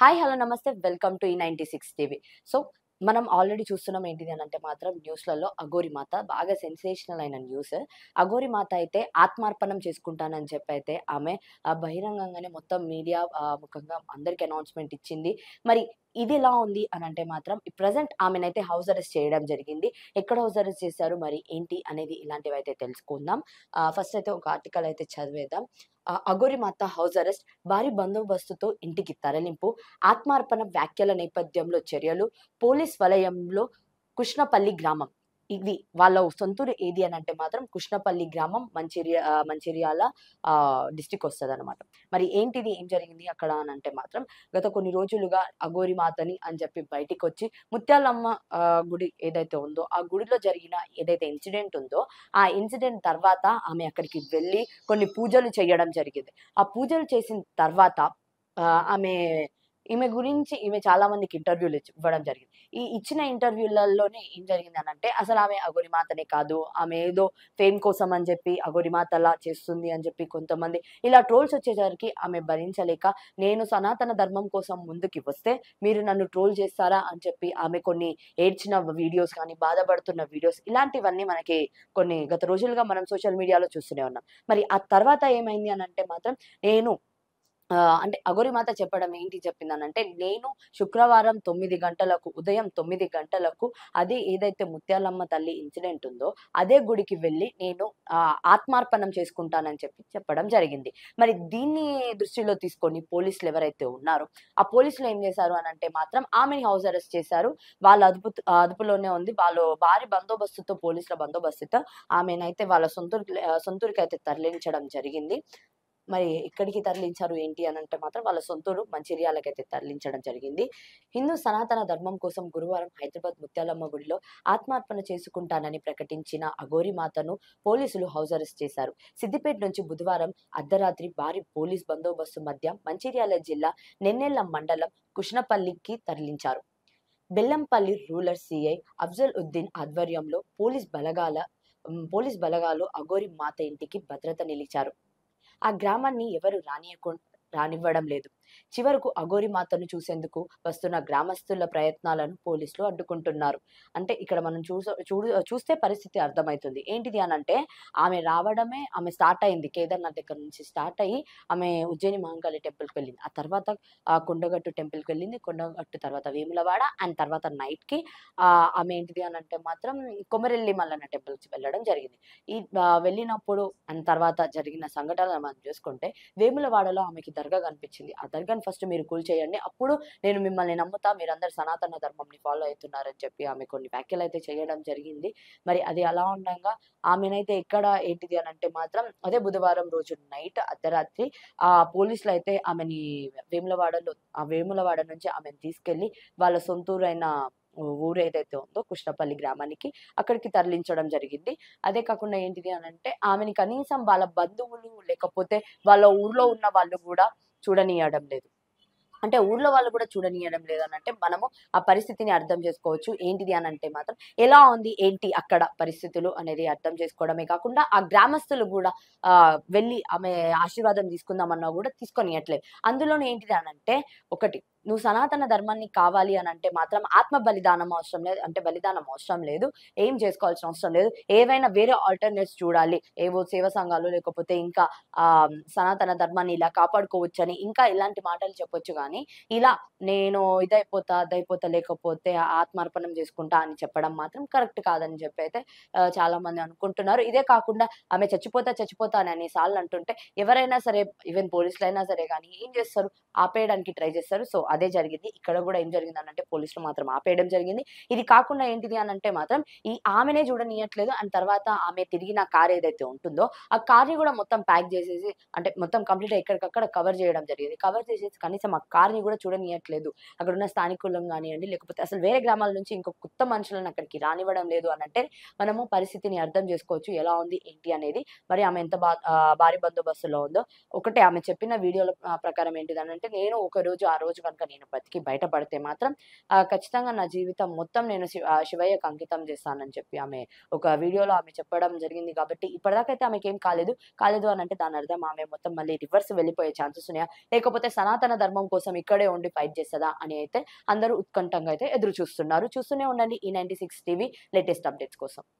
hi hello నమస్తే welcome to ఈ ninety six TV so మనం ఆల్రెడీ చూస్తున్నాం ఏంటిది అని అంటే మాత్రం న్యూస్లలో అఘోరి మాత బాగా సెన్సేషనల్ అయిన న్యూస్ అఘోరి మాత అయితే ఆత్మార్పణం చేసుకుంటానని చెప్పి అయితే ఆమె బహిరంగంగానే మొత్తం మీడియా ముఖంగా అందరికీ అనౌన్స్మెంట్ ఇచ్చింది మరి ఇది ఎలా ఉంది అని అంటే మాత్రం ప్రజెంట్ ఆమెనైతే హౌస్ అరెస్ట్ చేయడం జరిగింది ఎక్కడ హౌస్ అరెస్ట్ చేశారు మరి ఏంటి అనేది ఇలాంటివి అయితే తెలుసుకుందాం ఫస్ట్ అయితే ఒక ఆర్టికల్ అయితే చదివేద్దాం అగోరి మాత హౌస్ అరెస్ట్ భారీ బందోబస్తుతో ఇంటికి తరలింపు ఆత్మార్పణ వ్యాఖ్యల నేపథ్యంలో చర్యలు పోలీస్ వలయంలో కృష్ణపల్లి గ్రామం ఇది వాళ్ళ సొంతూరు ఏది అని అంటే మాత్రం కృష్ణపల్లి గ్రామం మంచిర్యా మంచిర్యాల డిస్టిక్ వస్తుంది అనమాట మరి ఏంటిది ఏం జరిగింది అక్కడ అని అంటే మాత్రం గత కొన్ని రోజులుగా అగోరిమాతని మాతని అని చెప్పి బయటికి వచ్చి ముత్యాలమ్మ గుడి ఏదైతే ఉందో ఆ గుడిలో జరిగిన ఏదైతే ఇన్సిడెంట్ ఉందో ఆ ఇన్సిడెంట్ తర్వాత ఆమె అక్కడికి వెళ్ళి కొన్ని పూజలు చేయడం జరిగింది ఆ పూజలు చేసిన తర్వాత ఆమె ఈమె గురించి ఈమె చాలా మందికి ఇంటర్వ్యూలు ఇవ్వడం జరిగింది ఈ ఇచ్చిన ఇంటర్వ్యూలలోనే ఏం జరిగింది అని అంటే అసలు ఆమె అగోరిమాతనే కాదు ఆమె ఏదో ఫేమ్ కోసం అని చెప్పి అగోరిమాతలా చేస్తుంది అని చెప్పి కొంతమంది ఇలా ట్రోల్స్ వచ్చేసరికి ఆమె భరించలేక నేను సనాతన ధర్మం కోసం ముందుకి వస్తే మీరు నన్ను ట్రోల్ చేస్తారా అని చెప్పి ఆమె కొన్ని ఏడ్చిన వీడియోస్ కానీ బాధపడుతున్న వీడియోస్ ఇలాంటివన్నీ మనకి కొన్ని గత రోజులుగా మనం సోషల్ మీడియాలో చూస్తూనే ఉన్నాం మరి ఆ తర్వాత ఏమైంది అని అంటే మాత్రం నేను అంటే అగోరిమాత చెప్పడం ఏంటి చెప్పిందనంటే నేను శుక్రవారం తొమ్మిది గంటలకు ఉదయం తొమ్మిది గంటలకు అది ఏదైతే ముత్యాలమ్మ తల్లి ఇన్సిడెంట్ ఉందో అదే గుడికి వెళ్ళి నేను ఆత్మార్పణం చేసుకుంటానని చెప్పి చెప్పడం జరిగింది మరి దీన్ని దృష్టిలో తీసుకొని పోలీసులు ఎవరైతే ఉన్నారో ఆ పోలీసులు ఏం చేశారు అని అంటే మాత్రం ఆమెని హౌస్ అరెస్ట్ చేశారు వాళ్ళ అదుపు అదుపులోనే ఉంది వాళ్ళు భారీ బందోబస్తుతో పోలీసుల బందోబస్తుతో ఆమెనైతే వాళ్ళ సొంతూరు సొంతూరికి అయితే తరలించడం జరిగింది మరి ఇక్కడికి తరలించారు ఏంటి అని అంటే మాత్రం వాళ్ళ సొంతూరు మంచిర్యాలకైతే తరలించడం జరిగింది హిందూ సనాతన ధర్మం కోసం గురువారం హైదరాబాద్ ముత్యాలమ్మ గుడిలో ఆత్మార్పణ చేసుకుంటానని ప్రకటించిన అఘోరి మాతను పోలీసులు హౌస్ అరెస్ట్ చేశారు సిద్దిపేట నుంచి బుధవారం అర్ధరాత్రి భారీ పోలీస్ బందోబస్తు మధ్య మంచిర్యాల జిల్లా నెన్నెల్ల మండలం కృష్ణపల్లికి తరలించారు బెల్లంపల్లి రూరల్ సిఐ అఫ్జల్ ఉద్దీన్ ఆధ్వర్యంలో పోలీస్ బలగాల పోలీస్ బలగాలు అఘోరి మాత ఇంటికి భద్రత నిలిచారు ఆ గ్రామాన్ని ఎవరు రానియకుండా రానివ్వడం లేదు చివరకు అఘోరి మాతను చూసేందుకు వస్తున్న గ్రామస్తుల ప్రయత్నాలను పోలీసులు అడ్డుకుంటున్నారు అంటే ఇక్కడ మనం చూస చూడు చూస్తే పరిస్థితి అర్థమవుతుంది ఏంటిది అని అంటే ఆమె రావడమే ఆమె స్టార్ట్ అయింది కేదార్నాథ్ దగ్గర నుంచి స్టార్ట్ అయ్యి ఆమె ఉజ్జయిని మహంకాళి టెంపుల్కి వెళ్ళింది ఆ తర్వాత కొండగట్టు టెంపుల్కి వెళ్ళింది కొండగట్టు తర్వాత వేములవాడ అండ్ తర్వాత నైట్కి ఆమె ఏంటిది అని అంటే మాత్రం కొమరెల్లి మల్లన్న టెంపుల్కి వెళ్ళడం జరిగింది ఈ వెళ్ళినప్పుడు అండ్ తర్వాత జరిగిన సంఘటనలు మనం చూసుకుంటే వేములవాడలో ఆమెకి దర్గా కనిపించింది ఆ మాట్లాడతాను కానీ ఫస్ట్ మీరు కూల్ చేయండి అప్పుడు నేను మిమ్మల్ని నమ్ముతా అందరు సనాతన ధర్మంని ఫాలో అవుతున్నారని చెప్పి ఆమె కొన్ని వ్యాఖ్యలు అయితే చేయడం జరిగింది మరి అది అలా ఉండగా ఆమెనైతే ఎక్కడ ఏంటిది అని అంటే మాత్రం అదే బుధవారం రోజు నైట్ అర్ధరాత్రి ఆ పోలీసులు అయితే ఆమెని వేములవాడలో ఆ వేములవాడ నుంచి ఆమెను తీసుకెళ్ళి వాళ్ళ సొంతూరైన ఊరు ఏదైతే ఉందో కృష్ణపల్లి గ్రామానికి అక్కడికి తరలించడం జరిగింది అదే కాకుండా ఏంటిది అని అంటే ఆమెని కనీసం వాళ్ళ బంధువులు లేకపోతే వాళ్ళ ఊర్లో ఉన్న వాళ్ళు కూడా చూడనీయడం లేదు అంటే ఊర్లో వాళ్ళు కూడా చూడనీయడం అని అంటే మనము ఆ పరిస్థితిని అర్థం చేసుకోవచ్చు ఏంటిది అని అంటే మాత్రం ఎలా ఉంది ఏంటి అక్కడ పరిస్థితులు అనేది అర్థం చేసుకోవడమే కాకుండా ఆ గ్రామస్తులు కూడా వెళ్ళి ఆమె ఆశీర్వాదం తీసుకుందామన్నా కూడా తీసుకొనియట్లేదు అందులోనూ ఏంటిది అని అంటే ఒకటి నువ్వు సనాతన ధర్మాన్ని కావాలి అని అంటే మాత్రం ఆత్మ బలిదానం అవసరం లేదు అంటే బలిదానం అవసరం లేదు ఏం చేసుకోవాల్సిన అవసరం లేదు ఏవైనా వేరే ఆల్టర్నేట్స్ చూడాలి ఏవో సేవ సంఘాలు లేకపోతే ఇంకా ఆ సనాతన ధర్మాన్ని ఇలా కాపాడుకోవచ్చని ఇంకా ఇలాంటి మాటలు చెప్పొచ్చు కానీ ఇలా నేను ఇదైపోతా అదైపోతా లేకపోతే ఆత్మార్పణం చేసుకుంటా అని చెప్పడం మాత్రం కరెక్ట్ కాదని చెప్పి అయితే చాలా మంది అనుకుంటున్నారు ఇదే కాకుండా ఆమె చచ్చిపోతా చచ్చిపోతా అని అనేసార్లు అంటుంటే ఎవరైనా సరే ఈవెన్ పోలీసులైనా సరే కానీ ఏం చేస్తారు ఆపేయడానికి ట్రై చేస్తారు సో అదే జరిగింది ఇక్కడ కూడా ఏం జరిగింది అనంటే పోలీసులు మాత్రం ఆపేయడం జరిగింది ఇది కాకుండా ఏంటిది అని అంటే మాత్రం ఈ ఆమెనే చూడనియట్లేదు అండ్ తర్వాత ఆమె తిరిగి నా కార్ ఏదైతే ఉంటుందో ఆ కార్ని కూడా మొత్తం ప్యాక్ చేసేసి అంటే మొత్తం కంప్లీట్ ఎక్కడికక్కడ కవర్ చేయడం జరిగింది కవర్ చేసేసి కనీసం ఆ కార్ని కూడా చూడనియట్లేదు అక్కడ ఉన్న స్థానికులం కానివ్వండి లేకపోతే అసలు వేరే గ్రామాల నుంచి ఇంకో కొత్త మనుషులను అక్కడికి రానివ్వడం లేదు అని అంటే మనము పరిస్థితిని అర్థం చేసుకోవచ్చు ఎలా ఉంది ఏంటి అనేది మరి ఆమె ఎంత బా భారీ బందోబస్తులో ఉందో ఒకటే ఆమె చెప్పిన వీడియోల ప్రకారం ఏంటిది అంటే నేను ఒక రోజు ఆ రోజు కనుక నేను బ్రతికి బయటపడితే మాత్రం ఖచ్చితంగా నా జీవితం మొత్తం నేను శివయ్యకు అంకితం చేస్తానని చెప్పి ఆమె ఒక వీడియోలో ఆమె చెప్పడం జరిగింది కాబట్టి అయితే ఆమెకి ఏం కాలేదు కాలేదు అని అంటే దాని అర్థం ఆమె మొత్తం మళ్ళీ రివర్స్ వెళ్ళిపోయే ఛాన్సెస్ ఉన్నాయా లేకపోతే సనాతన ధర్మం కోసం ఇక్కడే ఉండి ఫైట్ చేస్తుందా అని అయితే అందరూ ఉత్కంఠంగా అయితే ఎదురు చూస్తున్నారు చూస్తూనే ఉండండి ఈ ninety six TV latest updates కోసం